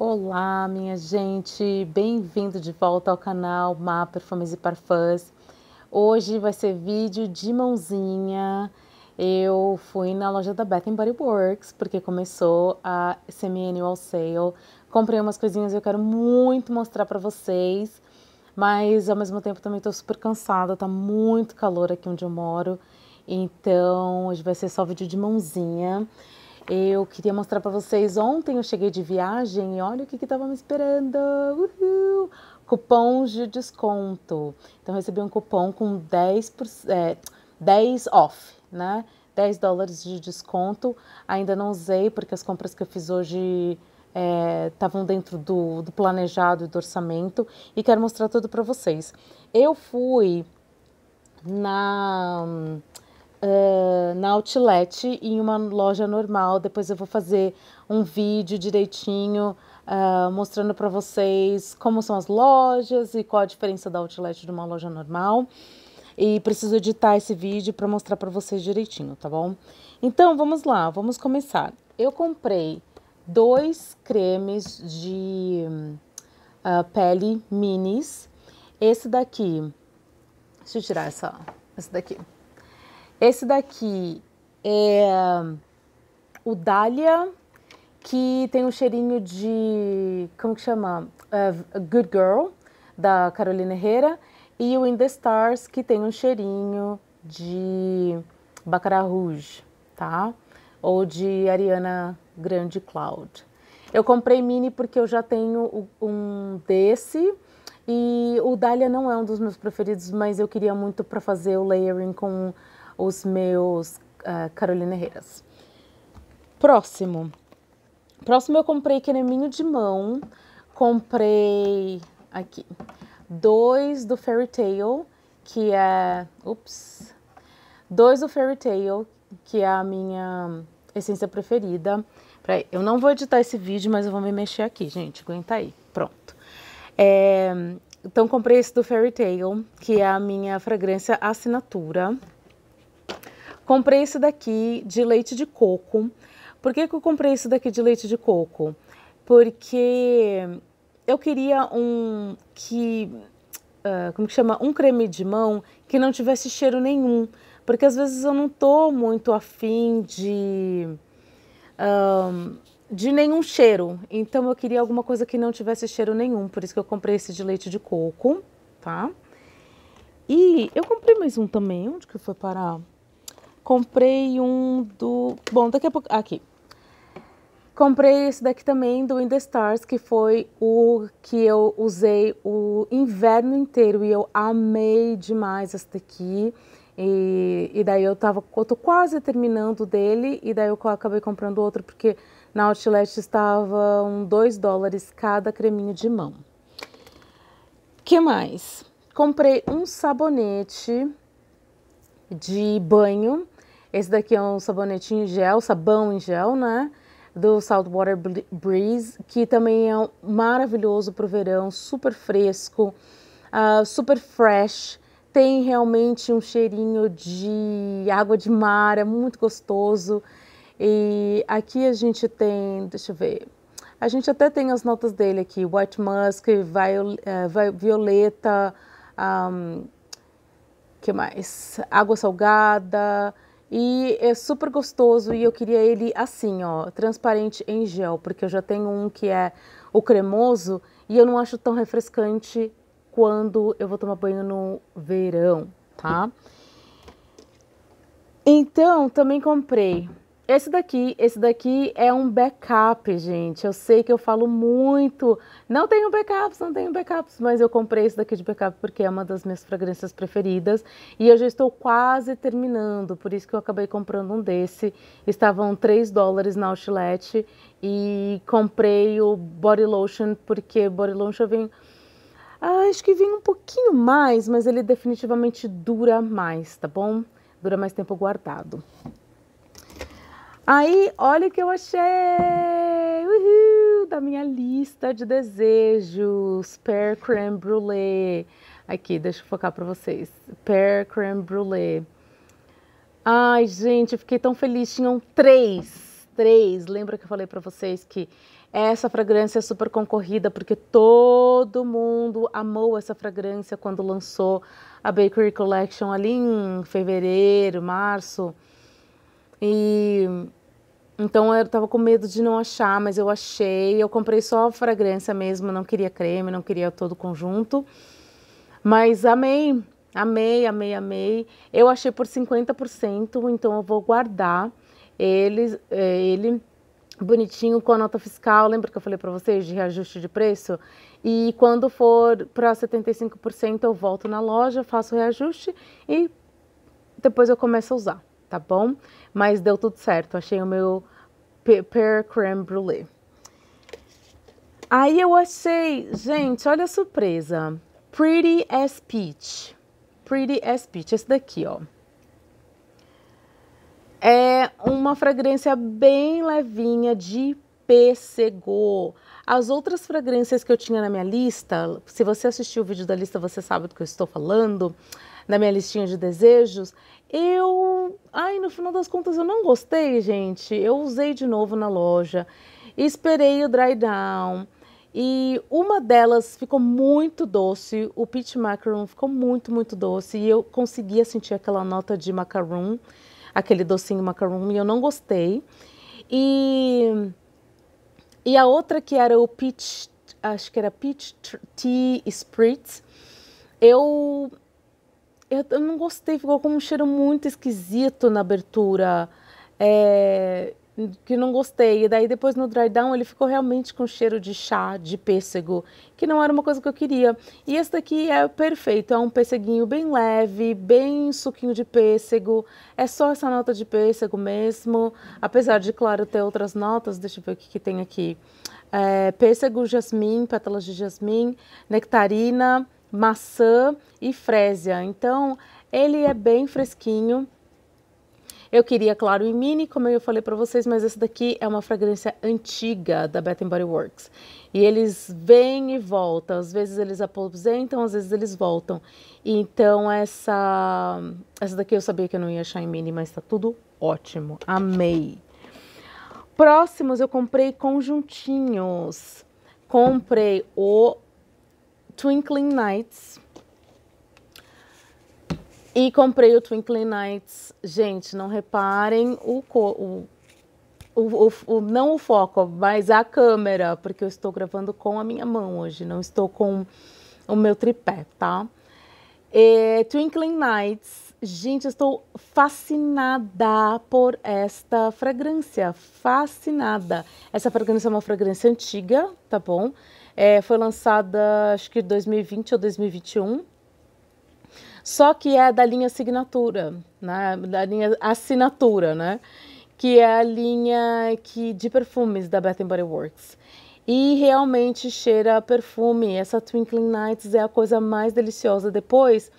Olá, minha gente, bem-vindo de volta ao canal Má Perfumes e Parfums. Hoje vai ser vídeo de mãozinha. Eu fui na loja da Bath Body Works porque começou a semi-annual sale. Comprei umas coisinhas e eu quero muito mostrar para vocês, mas ao mesmo tempo também estou super cansada, tá muito calor aqui onde eu moro. Então, hoje vai ser só vídeo de mãozinha. Eu queria mostrar para vocês, ontem eu cheguei de viagem e olha o que estava me esperando. Uhul! Cupons de desconto. Então recebi um cupom com 10, por, é, 10 off, né? 10 dólares de desconto. Ainda não usei porque as compras que eu fiz hoje estavam é, dentro do, do planejado e do orçamento e quero mostrar tudo para vocês. Eu fui na uh, na Outlet em uma loja normal. Depois eu vou fazer um vídeo direitinho uh, mostrando para vocês como são as lojas e qual a diferença da Outlet de uma loja normal. E preciso editar esse vídeo para mostrar para vocês direitinho, tá bom? Então vamos lá, vamos começar. Eu comprei dois cremes de uh, pele minis. Esse daqui, deixa eu tirar essa, esse daqui. Esse daqui é o Dahlia, que tem um cheirinho de. Como que chama? É, Good Girl, da Carolina Herrera. E o In the Stars, que tem um cheirinho de Baccarat Rouge, tá? Ou de Ariana Grande Cloud. Eu comprei mini porque eu já tenho um desse. E o Dahlia não é um dos meus preferidos, mas eu queria muito para fazer o layering com os meus uh, Carolina Herreiras. Próximo. Próximo eu comprei creminho de mão. Comprei aqui dois do Fairy Tale, que é, ups, dois do Fairy Tale, que é a minha essência preferida. Peraí, eu não vou editar esse vídeo, mas eu vou me mexer aqui, gente. Aguenta aí. Pronto. É, então comprei esse do Fairy Tale, que é a minha fragrância assinatura. Comprei esse daqui de leite de coco. Por que, que eu comprei esse daqui de leite de coco? Porque eu queria um que. Uh, como que chama? Um creme de mão que não tivesse cheiro nenhum. Porque às vezes eu não tô muito afim de. Um, ah, de nenhum cheiro. Então eu queria alguma coisa que não tivesse cheiro nenhum. Por isso que eu comprei esse de leite de coco, tá? E eu comprei mais um também. Onde que foi parar? Comprei um do. Bom, daqui a pouco. Aqui. Comprei esse daqui também do In The Stars, que foi o que eu usei o inverno inteiro e eu amei demais esse daqui. E, e daí eu tava, eu tô quase terminando dele e daí eu acabei comprando outro porque na Outlet estavam 2 dólares cada creminho de mão. que mais? Comprei um sabonete de banho esse daqui é um sabonetinho em gel, sabão em gel, né? Do Saltwater Breeze, que também é maravilhoso para o verão, super fresco, uh, super fresh. Tem realmente um cheirinho de água de mar, é muito gostoso. E aqui a gente tem, deixa eu ver, a gente até tem as notas dele aqui: White Musk, eh, Violeta, um, que mais? Água salgada, e é super gostoso e eu queria ele assim, ó, transparente em gel, porque eu já tenho um que é o cremoso e eu não acho tão refrescante quando eu vou tomar banho no verão, tá? Então, também comprei esse daqui, esse daqui é um backup, gente. Eu sei que eu falo muito. Não tenho backups, não tenho backups, mas eu comprei esse daqui de backup porque é uma das minhas fragrâncias preferidas e eu já estou quase terminando, por isso que eu acabei comprando um desse. Estavam 3 dólares na Outlet e comprei o Body Lotion porque Body Lotion vem ah, acho que vem um pouquinho mais, mas ele definitivamente dura mais, tá bom? Dura mais tempo guardado. Aí, olha o que eu achei! Uhul, da minha lista de desejos: pear creme brulee. Aqui, deixa eu focar para vocês. Pear creme brulee. Ai, gente, eu fiquei tão feliz. Tinham três. Três. Lembra que eu falei para vocês que essa fragrância é super concorrida porque todo mundo amou essa fragrância quando lançou a Bakery Collection ali em fevereiro, março. E então eu tava com medo de não achar, mas eu achei. Eu comprei só a fragrância mesmo, não queria creme, não queria todo o conjunto. Mas amei, amei, amei, amei. Eu achei por 50%, então eu vou guardar ele, é, ele bonitinho com a nota fiscal. Lembra que eu falei para vocês de reajuste de preço? E quando for para 75%, eu volto na loja, faço o reajuste e depois eu começo a usar tá bom? Mas deu tudo certo, achei o meu pear Creme Brulee. Aí eu achei, gente, olha a surpresa. Pretty as Peach. Pretty as Peach, esse daqui, ó. É uma fragrância bem levinha de pêssego. As outras fragrâncias que eu tinha na minha lista, se você assistiu o vídeo da lista, você sabe do que eu estou falando na minha listinha de desejos, eu. Ai, no final das contas eu não gostei, gente. Eu usei de novo na loja, esperei o dry down. E uma delas ficou muito doce, o peach macaron ficou muito, muito doce. E eu conseguia sentir aquela nota de macaron, aquele docinho macaron, e eu não gostei. E, e a outra que era o peach, acho que era peach tea spritz, eu eu, eu não gostei, ficou com um cheiro muito esquisito na abertura. É, que não gostei. E daí depois no dry down ele ficou realmente com cheiro de chá, de pêssego, que não era uma coisa que eu queria. E esse daqui é perfeito, é um pêsseguinho bem leve, bem suquinho de pêssego, é só essa nota de pêssego mesmo, apesar de, claro, ter outras notas, deixa eu ver o que, que tem aqui. É, pêssego, jasmim, pétalas de jasmim, nectarina, maçã e frésia. Então, ele é bem fresquinho. Eu queria, claro, em mini, como eu falei para vocês, mas esse daqui é uma fragrância antiga da Bath Body Works. E eles vêm e voltam, às vezes eles aposentam, às vezes eles voltam. Então essa essa daqui eu sabia que eu não ia achar em mini, mas tá tudo ótimo. Amei. Próximos eu comprei conjuntinhos. Comprei o Twinkling Nights. E comprei o Twinkling Nights. Gente, não reparem o, o, o, o, não o foco, mas a câmera, porque eu estou gravando com a minha mão hoje, não estou com o meu tripé, tá? E, é, Twinkling Nights Gente, estou fascinada por esta fragrância, fascinada. Essa fragrância é uma fragrância antiga, tá bom? É, foi lançada acho que 2020 ou 2021. Só que é da linha Signatura, né? Da linha Assinatura, né? Que é a linha que, de perfumes da Bath Body Works. E realmente cheira a perfume. Essa Twinkling Nights é a coisa mais deliciosa. Depois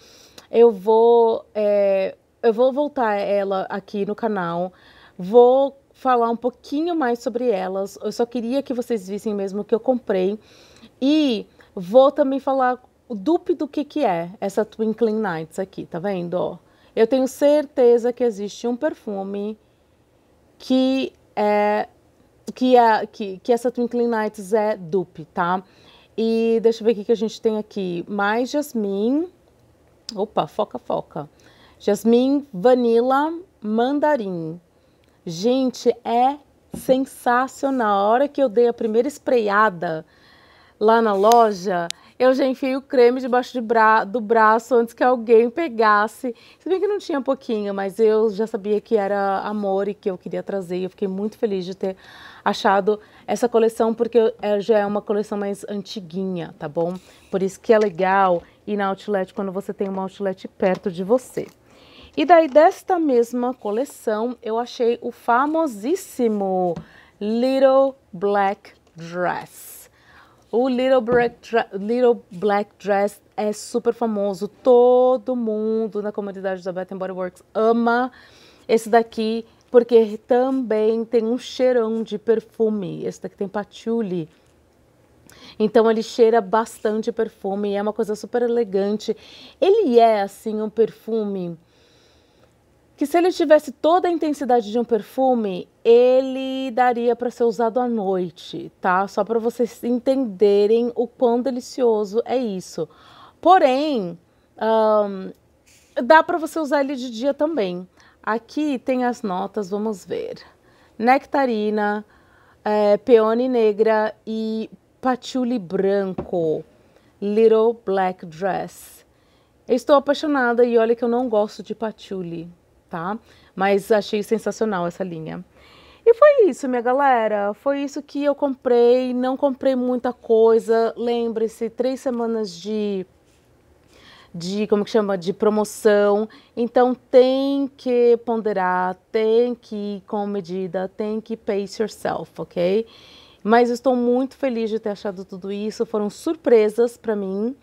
eu vou, é, eu vou voltar ela aqui no canal. Vou falar um pouquinho mais sobre elas. Eu só queria que vocês vissem mesmo o que eu comprei. E vou também falar o dupe do que, que é essa Twinkling Nights aqui, tá vendo? Ó, eu tenho certeza que existe um perfume que é que, é, que, que essa Twinkling Nights é dupe, tá? E deixa eu ver o que a gente tem aqui. Mais jasmim. Opa, foca, foca. Jasmim, vanilla, mandarim. Gente, é sensacional. A hora que eu dei a primeira espreiada, lá na loja, eu já enfiei o creme debaixo de bra do braço antes que alguém pegasse. Se bem que não tinha pouquinho, mas eu já sabia que era amor e que eu queria trazer. Eu fiquei muito feliz de ter achado essa coleção, porque é, já é uma coleção mais antiguinha, tá bom? Por isso que é legal ir na Outlet quando você tem uma Outlet perto de você. E daí, desta mesma coleção, eu achei o famosíssimo Little Black Dress. O Little Black, Little Black Dress é super famoso. Todo mundo na comunidade da Bath Body Works ama esse daqui, porque também tem um cheirão de perfume. Esse daqui tem patchouli. Então ele cheira bastante perfume, é uma coisa super elegante. Ele é assim um perfume que se ele tivesse toda a intensidade de um perfume, ele daria para ser usado à noite, tá? Só para vocês entenderem o quão delicioso é isso. Porém, um, dá para você usar ele de dia também. Aqui tem as notas, vamos ver. Nectarina, é, peone negra e patchouli branco. Little Black Dress. Eu estou apaixonada e olha que eu não gosto de patchouli tá? Mas achei sensacional essa linha. E foi isso, minha galera. Foi isso que eu comprei. Não comprei muita coisa. Lembre-se, três semanas de de como que chama de promoção. Então tem que ponderar, tem que ir com medida, tem que pace yourself, ok? Mas estou muito feliz de ter achado tudo isso. Foram surpresas para mim,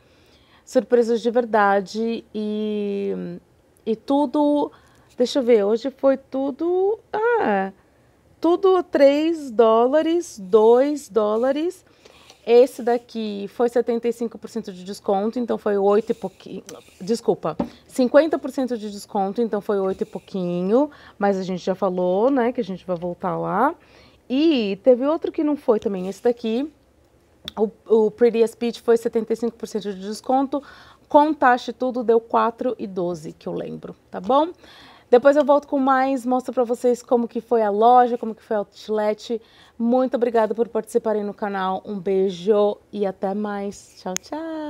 surpresas de verdade e e tudo Deixa eu ver, hoje foi tudo. Ah, tudo 3 dólares, 2 dólares. Esse daqui foi 75% de desconto, então foi 8 e pouquinho. Desculpa, 50% de desconto, então foi 8 e pouquinho. Mas a gente já falou, né, que a gente vai voltar lá. E teve outro que não foi também, esse daqui. O, o Prettiest Peach foi 75% de desconto, com taxa e tudo deu 4 e 12, que eu lembro, tá bom? Depois eu volto com mais, mostro para vocês como que foi a loja, como que foi o outlet. Muito obrigada por participarem no canal. Um beijo e até mais. Tchau, tchau.